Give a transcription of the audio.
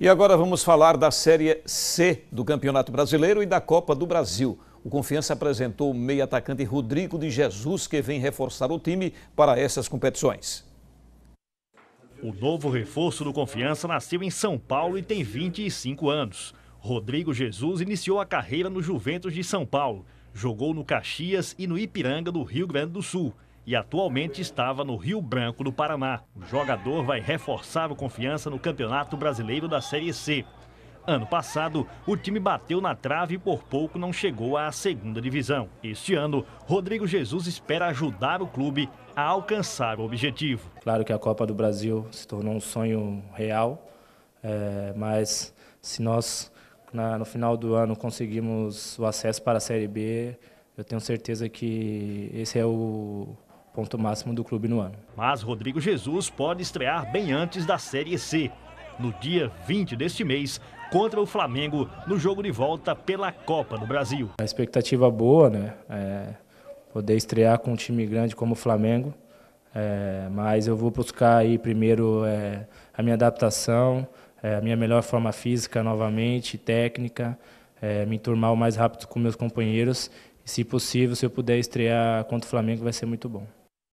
E agora vamos falar da Série C do Campeonato Brasileiro e da Copa do Brasil. O Confiança apresentou o meio atacante Rodrigo de Jesus, que vem reforçar o time para essas competições. O novo reforço do Confiança nasceu em São Paulo e tem 25 anos. Rodrigo Jesus iniciou a carreira no Juventus de São Paulo, jogou no Caxias e no Ipiranga do Rio Grande do Sul e atualmente estava no Rio Branco do Paraná. O jogador vai reforçar a confiança no Campeonato Brasileiro da Série C. Ano passado, o time bateu na trave e por pouco não chegou à segunda divisão. Este ano, Rodrigo Jesus espera ajudar o clube a alcançar o objetivo. Claro que a Copa do Brasil se tornou um sonho real, é, mas se nós na, no final do ano conseguimos o acesso para a Série B, eu tenho certeza que esse é o ponto máximo do clube no ano. Mas Rodrigo Jesus pode estrear bem antes da Série C, no dia 20 deste mês, contra o Flamengo, no jogo de volta pela Copa do Brasil. A expectativa boa, né? É poder estrear com um time grande como o Flamengo, é, mas eu vou buscar aí primeiro é, a minha adaptação, é, a minha melhor forma física novamente, técnica, é, me enturmar o mais rápido com meus companheiros se possível, se eu puder estrear contra o Flamengo, vai ser muito bom.